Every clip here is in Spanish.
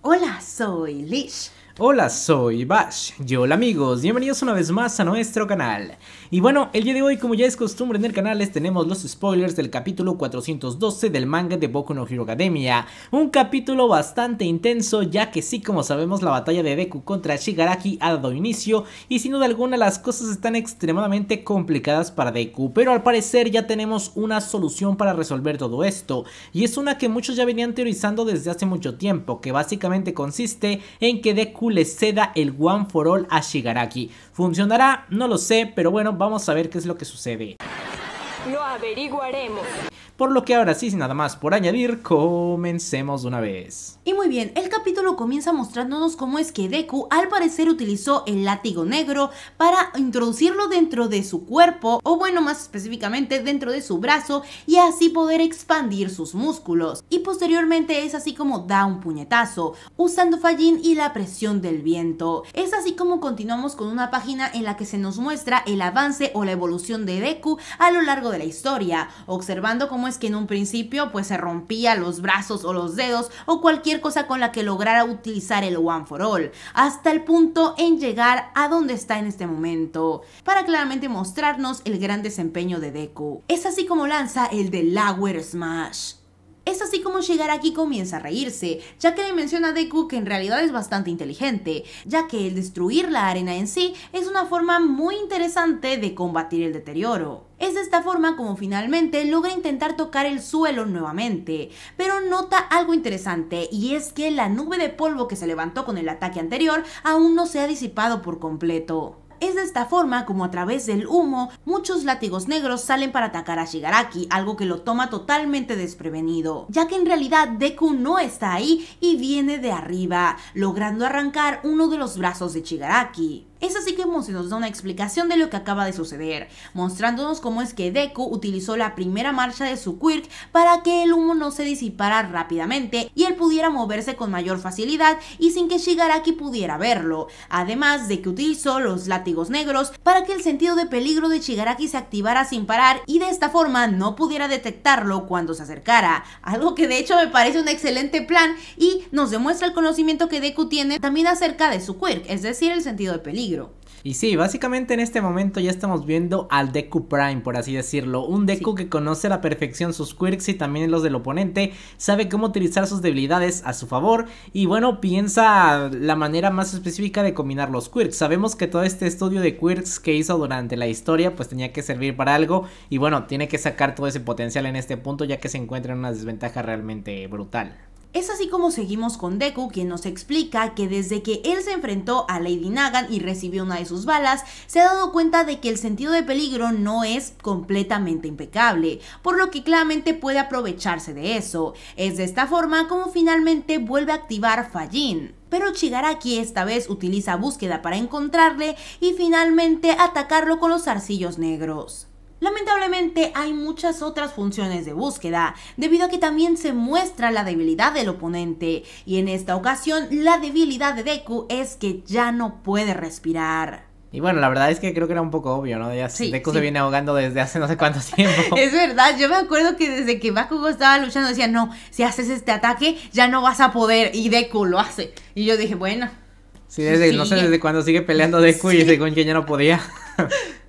Hola, soy Lish. Hola, soy Bash, yo hola amigos, bienvenidos una vez más a nuestro canal. Y bueno, el día de hoy como ya es costumbre en el canal les tenemos los spoilers del capítulo 412 del manga de Boku no Hero Academia. Un capítulo bastante intenso ya que sí como sabemos la batalla de Deku contra Shigaraki ha dado inicio y sin duda alguna las cosas están extremadamente complicadas para Deku, pero al parecer ya tenemos una solución para resolver todo esto y es una que muchos ya venían teorizando desde hace mucho tiempo que básicamente consiste en que Deku le ceda el One for All a Shigaraki. ¿Funcionará? No lo sé, pero bueno, vamos a ver qué es lo que sucede. Lo averiguaremos. Por lo que ahora sí, sin nada más por añadir, comencemos una vez. Y muy bien, el capítulo comienza mostrándonos cómo es que Deku al parecer utilizó el látigo negro para introducirlo dentro de su cuerpo, o bueno, más específicamente dentro de su brazo, y así poder expandir sus músculos. Y posteriormente es así como da un puñetazo, usando Fallin y la presión del viento. Es así como continuamos con una página en la que se nos muestra el avance o la evolución de Deku a lo largo de la historia, observando cómo es que en un principio pues se rompía los brazos o los dedos o cualquier cosa con la que lograra utilizar el One for All, hasta el punto en llegar a donde está en este momento, para claramente mostrarnos el gran desempeño de Deku. Es así como lanza el de Smash. Es así como llegar aquí comienza a reírse, ya que le menciona a Deku que en realidad es bastante inteligente, ya que el destruir la arena en sí es una forma muy interesante de combatir el deterioro. Es de esta forma como finalmente logra intentar tocar el suelo nuevamente, pero nota algo interesante y es que la nube de polvo que se levantó con el ataque anterior aún no se ha disipado por completo. Es de esta forma como a través del humo, muchos látigos negros salen para atacar a Shigaraki, algo que lo toma totalmente desprevenido, ya que en realidad Deku no está ahí y viene de arriba, logrando arrancar uno de los brazos de Shigaraki. Es así que Monse nos da una explicación de lo que acaba de suceder, mostrándonos cómo es que Deku utilizó la primera marcha de su Quirk para que el humo no se disipara rápidamente y él pudiera moverse con mayor facilidad y sin que Shigaraki pudiera verlo, además de que utilizó los látigos negros para que el sentido de peligro de Shigaraki se activara sin parar y de esta forma no pudiera detectarlo cuando se acercara, algo que de hecho me parece un excelente plan y nos demuestra el conocimiento que Deku tiene también acerca de su Quirk, es decir, el sentido de peligro. Y sí, básicamente en este momento ya estamos viendo al Deku Prime, por así decirlo. Un Deku que conoce a la perfección sus quirks y también los del oponente, sabe cómo utilizar sus debilidades a su favor y bueno, piensa la manera más específica de combinar los quirks. Sabemos que todo este estudio de quirks que hizo durante la historia pues tenía que servir para algo y bueno, tiene que sacar todo ese potencial en este punto ya que se encuentra en una desventaja realmente brutal. Es así como seguimos con Deku, quien nos explica que desde que él se enfrentó a Lady Nagan y recibió una de sus balas, se ha dado cuenta de que el sentido de peligro no es completamente impecable, por lo que claramente puede aprovecharse de eso. Es de esta forma como finalmente vuelve a activar Fallin pero Chigaraki esta vez utiliza búsqueda para encontrarle y finalmente atacarlo con los arcillos negros. Lamentablemente hay muchas otras funciones de búsqueda, debido a que también se muestra la debilidad del oponente, y en esta ocasión la debilidad de Deku es que ya no puede respirar. Y bueno, la verdad es que creo que era un poco obvio, ¿no? Deku se viene ahogando desde hace no sé cuánto tiempo. es verdad, yo me acuerdo que desde que Bakugo estaba luchando decía, no, si haces este ataque ya no vas a poder, y Deku lo hace. Y yo dije, bueno. Sí, desde, no sé desde cuándo sigue peleando Deku y según que ya no podía.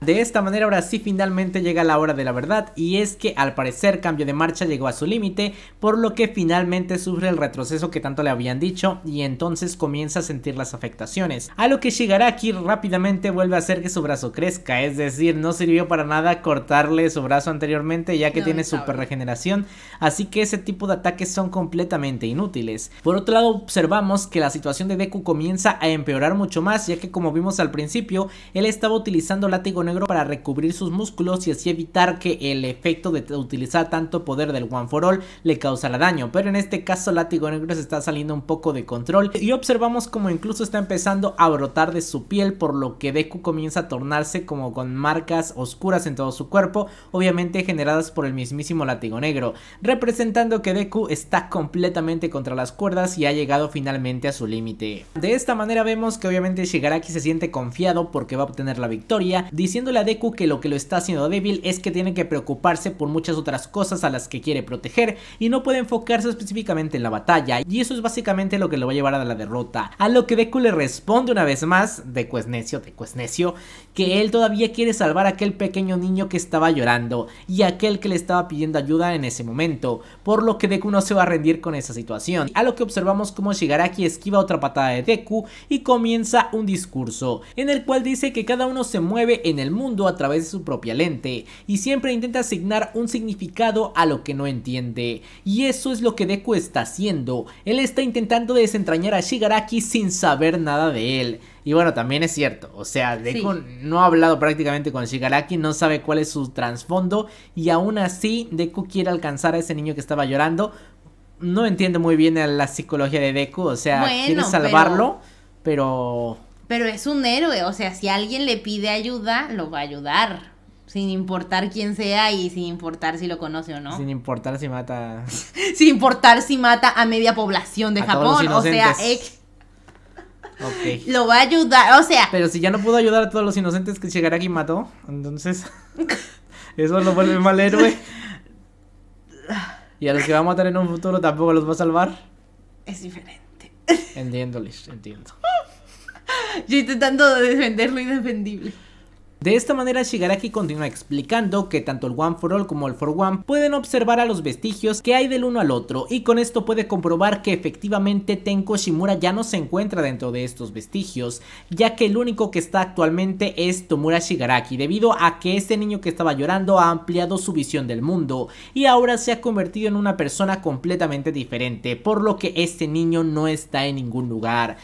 De esta manera ahora sí finalmente llega la hora de la verdad y es que al parecer cambio de marcha llegó a su límite por lo que finalmente sufre el retroceso que tanto le habían dicho y entonces comienza a sentir las afectaciones. A lo que aquí rápidamente vuelve a hacer que su brazo crezca, es decir, no sirvió para nada cortarle su brazo anteriormente ya que tiene super regeneración, así que ese tipo de ataques son completamente inútiles. Por otro lado observamos que la situación de Deku comienza a empeorar mucho más ya que como vimos al principio él estaba utilizando látigo negro para recubrir sus músculos y así evitar que el efecto de utilizar tanto poder del One for All le causara daño, pero en este caso látigo negro se está saliendo un poco de control y observamos como incluso está empezando a brotar de su piel por lo que Deku comienza a tornarse como con marcas oscuras en todo su cuerpo, obviamente generadas por el mismísimo látigo negro, representando que Deku está completamente contra las cuerdas y ha llegado finalmente a su límite. De esta manera vemos que obviamente Shigaraki se siente confiado porque va a obtener la victoria, diciendo diciéndole a Deku que lo que lo está haciendo débil es que tiene que preocuparse por muchas otras cosas a las que quiere proteger y no puede enfocarse específicamente en la batalla y eso es básicamente lo que lo va a llevar a la derrota. A lo que Deku le responde una vez más, Deku es necio, Deku es necio, que él todavía quiere salvar a aquel pequeño niño que estaba llorando y aquel que le estaba pidiendo ayuda en ese momento, por lo que Deku no se va a rendir con esa situación. A lo que observamos como Shigaraki esquiva otra patada de Deku y comienza un discurso en el cual dice que cada uno se mueve en el mundo a través de su propia lente y siempre intenta asignar un significado a lo que no entiende. Y eso es lo que Deku está haciendo, él está intentando desentrañar a Shigaraki sin saber nada de él. Y bueno, también es cierto, o sea, Deku no ha hablado prácticamente con Shigaraki, no sabe cuál es su trasfondo y aún así Deku quiere alcanzar a ese niño que estaba llorando. No entiende muy bien la psicología de Deku, o sea, quiere salvarlo, pero pero es un héroe, o sea, si alguien le pide ayuda, lo va a ayudar. Sin importar quién sea y sin importar si lo conoce o no. Sin importar si mata. sin importar si mata a media población de Japón. o sea, Lo va a ayudar, o sea. Pero si ya no pudo ayudar a todos los inocentes que llegará y mató, entonces. eso lo vuelve mal héroe. Y a los que va a matar en un futuro tampoco los va a salvar. Es diferente. Entiendo, Lish, entiendo. Yo intentando defender lo indefendible. De esta manera Shigaraki continúa explicando que tanto el One for All como el For One pueden observar a los vestigios que hay del uno al otro y con esto puede comprobar que efectivamente Tenko Shimura ya no se encuentra dentro de estos vestigios ya que el único que está actualmente es Tomura Shigaraki debido a que este niño que estaba llorando ha ampliado su visión del mundo y ahora se ha convertido en una persona completamente diferente por lo que este niño no está en ningún lugar.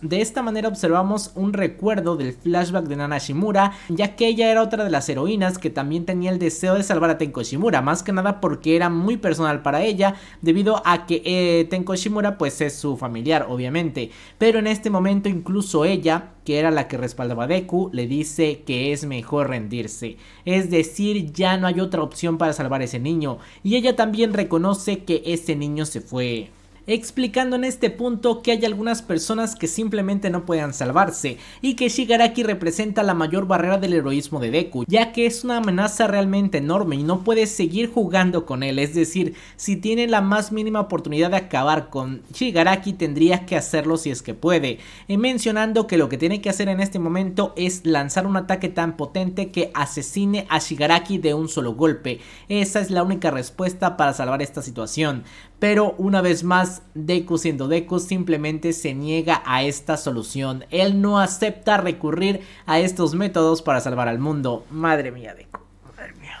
De esta manera observamos un recuerdo del flashback de Nana Shimura, ya que ella era otra de las heroínas que también tenía el deseo de salvar a Tenko Shimura, más que nada porque era muy personal para ella, debido a que eh, Tenko Shimura pues es su familiar, obviamente. Pero en este momento incluso ella que era la que respaldaba a Deku, le dice que es mejor rendirse. Es decir, ya no hay otra opción para salvar a ese niño. Y ella también reconoce que ese niño se fue explicando en este punto que hay algunas personas que simplemente no puedan salvarse y que Shigaraki representa la mayor barrera del heroísmo de Deku, ya que es una amenaza realmente enorme y no puede seguir jugando con él, es decir, si tiene la más mínima oportunidad de acabar con Shigaraki tendría que hacerlo si es que puede, y eh, mencionando que lo que tiene que hacer en este momento es lanzar un ataque tan potente que asesine a Shigaraki de un solo golpe, esa es la única respuesta para salvar esta situación, pero una vez más, Deku siendo Deku simplemente se niega a esta solución. Él no acepta recurrir a estos métodos para salvar al mundo. Madre mía, Deku. Madre mía.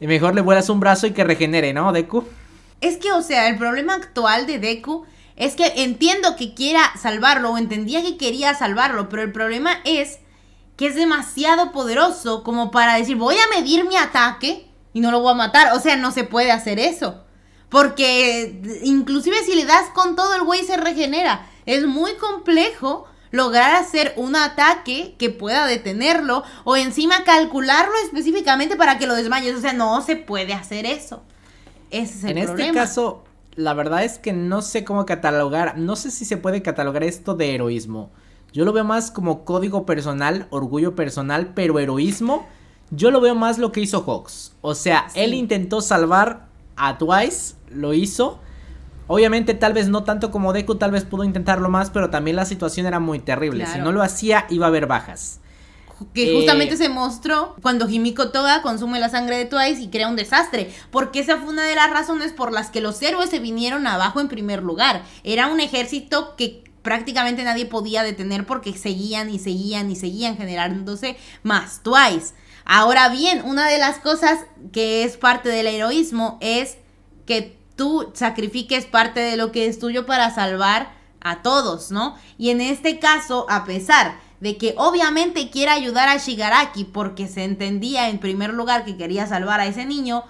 Y mejor le vuelas un brazo y que regenere, ¿no, Deku? Es que, o sea, el problema actual de Deku es que entiendo que quiera salvarlo o entendía que quería salvarlo, pero el problema es que es demasiado poderoso como para decir, voy a medir mi ataque y no lo voy a matar. O sea, no se puede hacer eso. Porque inclusive si le das con todo el güey se regenera. Es muy complejo lograr hacer un ataque que pueda detenerlo o encima calcularlo específicamente para que lo desmayes. O sea, no se puede hacer eso. Ese es el en este caso, la verdad es que no sé cómo catalogar, no sé si se puede catalogar esto de heroísmo. Yo lo veo más como código personal, orgullo personal, pero heroísmo. Yo lo veo más lo que hizo Hawks. O sea, él intentó salvar a Twice, lo hizo. Obviamente, tal vez no tanto como Deku, tal vez pudo intentarlo más, pero también la situación era muy terrible. Si no lo hacía, iba a haber bajas. Que justamente eh, se mostró cuando Jimiko Toga consume la sangre de Twice y crea un desastre. Porque esa fue una de las razones por las que los héroes se vinieron abajo en primer lugar. Era un ejército que prácticamente nadie podía detener porque seguían y seguían y seguían generándose más Twice. Ahora bien, una de las cosas que es parte del heroísmo es que tú sacrifiques parte de lo que es tuyo para salvar a todos, ¿no? Y en este caso, a pesar de que obviamente quiere ayudar a Shigaraki porque se entendía en primer lugar que quería salvar a ese niño,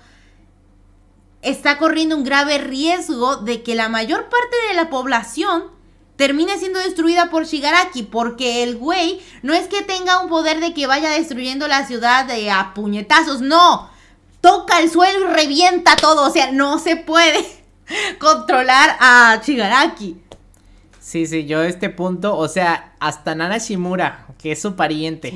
está corriendo un grave riesgo de que la mayor parte de la población Termina siendo destruida por Shigaraki, porque el güey no es que tenga un poder de que vaya destruyendo la ciudad de a puñetazos, no. Toca el suelo y revienta todo, o sea, no se puede controlar a Shigaraki. Sí, sí, yo a este punto, o sea, hasta Nana Shimura, que es su pariente,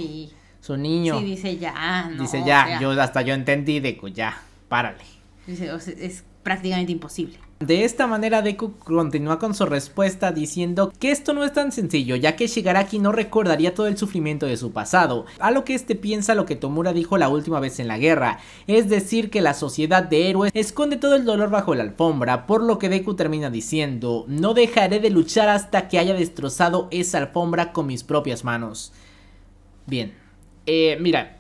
su niño. Sí, dice ya, Dice ya, yo hasta yo entendí de que ya, párale. Dice, es prácticamente imposible. De esta manera Deku continúa con su respuesta diciendo que esto no es tan sencillo ya que Shigaraki no recordaría todo el sufrimiento de su pasado, a lo que este piensa lo que Tomura dijo la última vez en la guerra, es decir que la sociedad de héroes esconde todo el dolor bajo la alfombra, por lo que Deku termina diciendo, no dejaré de luchar hasta que haya destrozado esa alfombra con mis propias manos. Bien, eh, mira,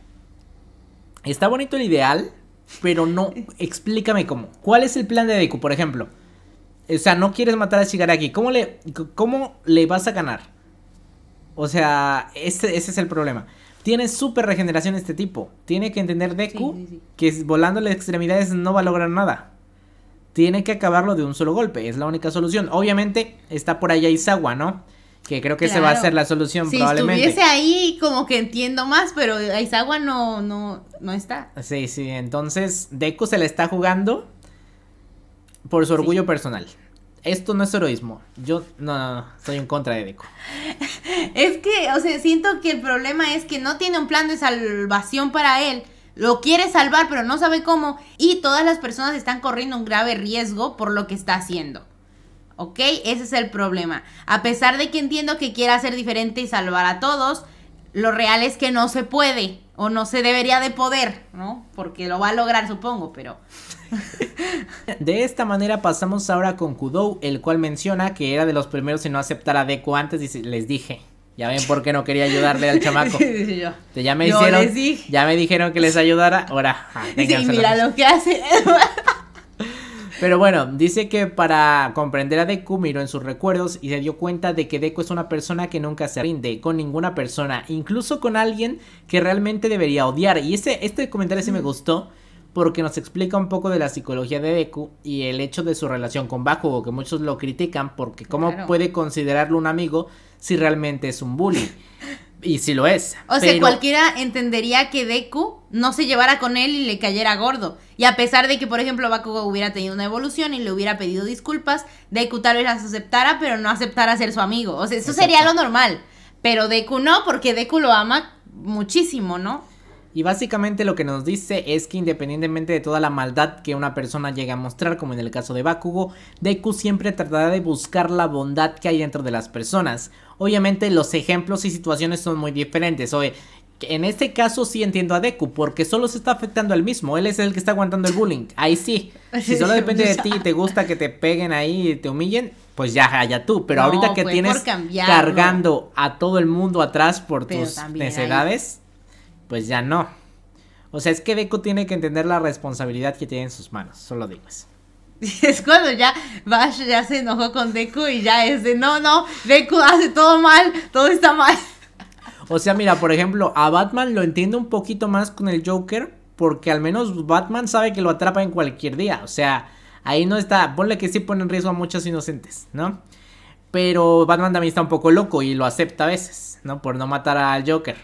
está bonito el ideal, pero no, explícame cómo. ¿Cuál es el plan de Deku, por ejemplo? O sea, no quieres matar a Shigaraki. ¿Cómo le, cómo le vas a ganar? O sea, ese, es el problema. Tiene súper regeneración este tipo. Tiene que entender Deku que volando las extremidades no va a lograr nada. Tiene que acabarlo de un solo golpe. Es la única solución. Obviamente está por allá Isawa, ¿no? Que creo que se esa va a ser la solución, probablemente. Si estuviese ahí, como que entiendo más, pero Aizawa no, no, no está. Sí, sí, entonces Deku se la está jugando por su orgullo personal. Esto no es heroísmo. Yo no, no, no, estoy en contra de Deku. es que, o sea, siento que el problema es que no tiene un plan de salvación para él. Lo quiere salvar, pero no sabe cómo. Y todas las personas están corriendo un grave riesgo por lo que está haciendo. ¿ok? Ese es el problema. A pesar de que entiendo que quiera ser diferente y salvar a todos, lo real es que no se puede o no se debería de poder, ¿no? Porque lo va a lograr, supongo, pero... de esta manera pasamos ahora con Kudou, el cual menciona que era de los primeros en no aceptar a Deco antes y les dije. Ya ven por qué no quería ayudarle al chamaco. ya me ya me dijeron que les ayudara. Ahora, ah, sí, mira lo que hace. Pero bueno, dice que para comprender a Deku miró en sus recuerdos y se dio cuenta de que Deku es una persona que nunca se rinde con ninguna persona, incluso con alguien que realmente debería odiar. Y ese, este comentario sí me gustó porque nos explica un poco de la psicología de Deku y el hecho de su relación con Bakugo, que muchos lo critican porque cómo puede considerarlo un amigo si realmente es un bully. Y si lo es. O sea, cualquiera entendería que Deku no se llevara con él y le cayera gordo. Y a pesar de que, por ejemplo, Bakugo hubiera tenido una evolución y le hubiera pedido disculpas, Deku tal vez las aceptara, pero no aceptara ser su amigo. O sea, eso sería lo normal. Pero Deku no, porque Deku lo ama muchísimo, ¿no? Y básicamente lo que nos dice es que independientemente de toda la maldad que una persona llegue a mostrar, como en el caso de Bakugo, Deku siempre tratará de buscar la bondad que hay dentro de las personas. Obviamente los ejemplos y situaciones son muy diferentes. Oye, en este caso sí entiendo a Deku, porque solo se está afectando al mismo. Él es el que está aguantando el bullying. Ahí sí. Si solo depende de ti y te gusta que te peguen ahí y te humillen, pues ya, ya tú. Pero ahorita que tienes cargando a todo el mundo atrás por tus necesidades pues ya no. O sea, es que Deku tiene que entender la responsabilidad que tiene en sus manos, solo digo eso. Es cuando ya Bash ya se enojó con Deku y ya es de no, no, Deku hace todo mal, todo está mal. O sea, mira, por ejemplo, a Batman lo entiendo un poquito más con el Joker, porque al menos Batman sabe que lo atrapa en cualquier día. O sea, ahí no está. Ponle que sí pone en riesgo a muchos inocentes, ¿no? Pero Batman también está un poco loco y lo acepta a veces, ¿no? Por no matar al Joker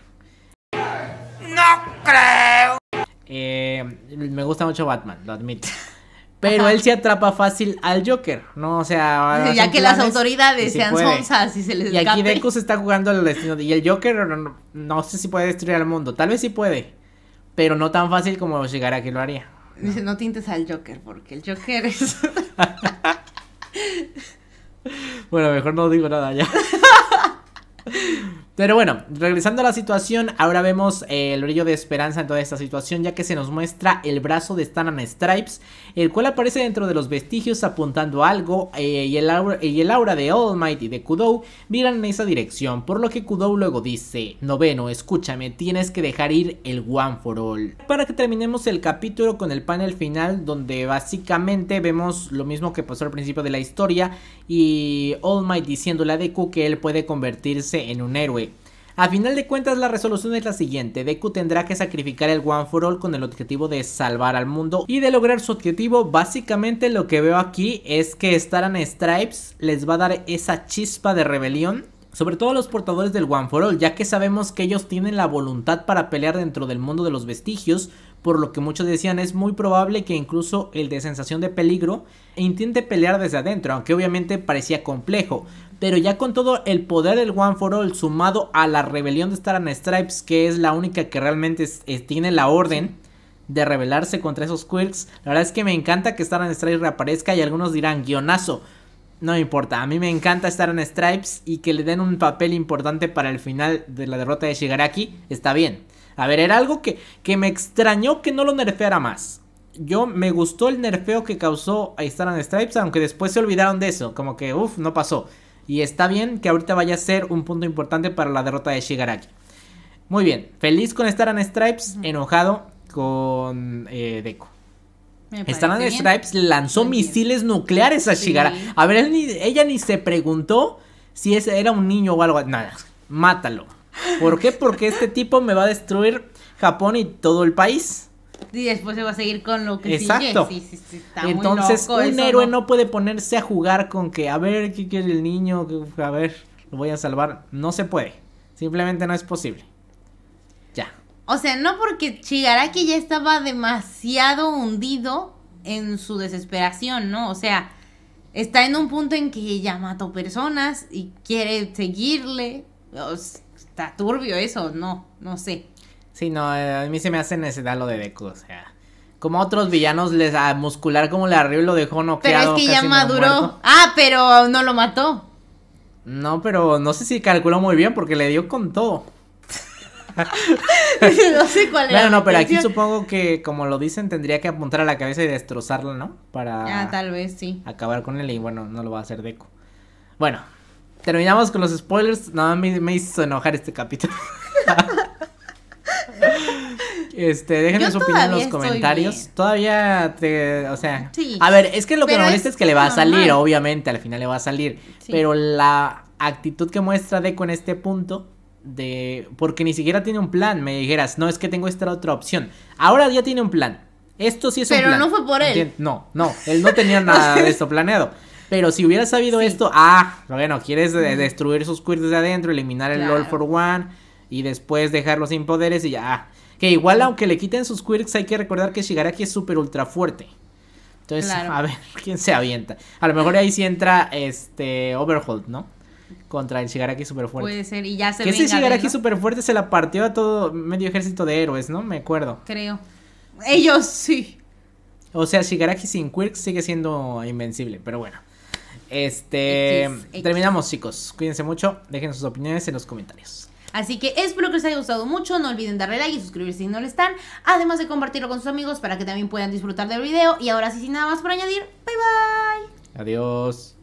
creo. Eh, me gusta mucho Batman, lo admito. Pero él se atrapa fácil al Joker, ¿no? O sea, ya que las autoridades sean y se les Y aquí Deku se está jugando al destino. Y el Joker no, sé si puede destruir al mundo. Tal vez sí puede. Pero no tan fácil como llegar a que lo haría. Dice, no, no tintes al Joker, porque el Joker es. bueno, mejor no digo nada ya. Pero bueno, regresando a la situación, ahora vemos eh, el brillo de esperanza en toda esta situación, ya que se nos muestra el brazo de Stan Stripes, el cual aparece dentro de los vestigios apuntando algo, eh, y, el aura, y el aura de All Might y de Kudou miran en esa dirección, por lo que Kudou luego dice, noveno, escúchame, tienes que dejar ir el One for All. Para que terminemos el capítulo con el panel final, donde básicamente vemos lo mismo que pasó al principio de la historia, y All Might diciéndole a Deku que él puede convertirse en un héroe a final de cuentas la resolución es la siguiente, Deku tendrá que sacrificar el One for All con el objetivo de salvar al mundo y de lograr su objetivo básicamente lo que veo aquí es que Staran Stripes les va a dar esa chispa de rebelión sobre todo a los portadores del One for All, ya que sabemos que ellos tienen la voluntad para pelear dentro del mundo de los vestigios, por lo que muchos decían es muy probable que incluso el de sensación de peligro intente pelear desde adentro, aunque obviamente parecía complejo. Pero ya con todo el poder del One for All sumado a la rebelión de Star Stripes, que es la única que realmente tiene la orden de rebelarse contra esos quirks, la verdad es que me encanta que Star Stripes reaparezca y algunos dirán, guionazo. No me importa, a mí me encanta Staran Stripes y que le den un papel importante para el final de la derrota de Shigaraki, está bien. A ver, era algo que, que me extrañó que no lo nerfeara más. Yo me gustó el nerfeo que causó a Star Stripes, aunque después se olvidaron de eso, como que uff, no pasó. Y está bien que ahorita vaya a ser un punto importante para la derrota de Shigaraki. Muy bien, feliz con estar en Stripes, enojado con eh, Deco. Star Stripes lanzó misiles nucleares a Shigaraki. A ver, ella ni se preguntó si era un niño o algo. Nada, mátalo. ¿Por qué? Porque este tipo me va a destruir Japón y todo el país. Y después se va a seguir con lo que sigue. Sí, Entonces, un héroe no... puede ponerse a jugar con que, a ver, ¿qué quiere el niño? A ver, lo voy a salvar. No se puede. Simplemente no es posible. Ya. O sea, no porque que ya estaba demasiado hundido en su desesperación, ¿no? O sea, está en un punto en que ya mató personas y quiere seguirle. Está turbio eso, no, no sé. Sí, no, eh, a mí se me hace necesidad lo de Deku, o sea. Como otros villanos les a muscular como le arriba lo dejó noqueado. Pero es que ya maduró. Ah, pero no lo mató. No, pero no sé si calculó muy bien porque le dio con todo. no sé cuál era. Bueno, no, pero aquí supongo que, como lo dicen, tendría que apuntar a la cabeza y destrozarla, ¿no? Para. Ah, tal vez sí. Acabar con él y bueno, no lo va a hacer Deco. Bueno, terminamos con los spoilers. Nada no, me, me hizo enojar este capítulo. Este, déjenme su opinión en los comentarios. Todavía te, o sea, a ver, es que lo que me molesta es, que le va a salir, obviamente, al final le va a salir, pero la actitud que muestra Deco en este punto de porque ni siquiera tiene un plan, me dijeras, no, es que tengo esta otra opción. Ahora ya tiene un plan. Esto sí es un plan. Pero no fue por él. No, no, él no tenía nada de esto planeado. Pero si hubiera sabido esto, ah, bueno, quieres destruir sus cuerdas de adentro, eliminar el lol All for One y después dejarlos sin poderes y ya. Ah, que igual aunque le quiten sus quirks hay que recordar que Shigaraki es súper ultra fuerte. Entonces, a ver quién se avienta. A lo mejor ahí sí entra este Overhold, ¿no? Contra el Shigaraki super fuerte. Puede ser, y ya se Que ese Shigaraki super fuerte se la partió a todo medio ejército de héroes, ¿no? Me acuerdo. Creo. Ellos sí. O sea, Shigaraki sin quirks sigue siendo invencible, pero bueno. Este. Terminamos, chicos. Cuídense mucho. Dejen sus opiniones en los comentarios. Así que espero que les haya gustado mucho. No olviden darle like y suscribirse si no lo están. Además de compartirlo con sus amigos para que también puedan disfrutar del video. Y ahora sí, sin nada más por añadir, bye bye. Adiós.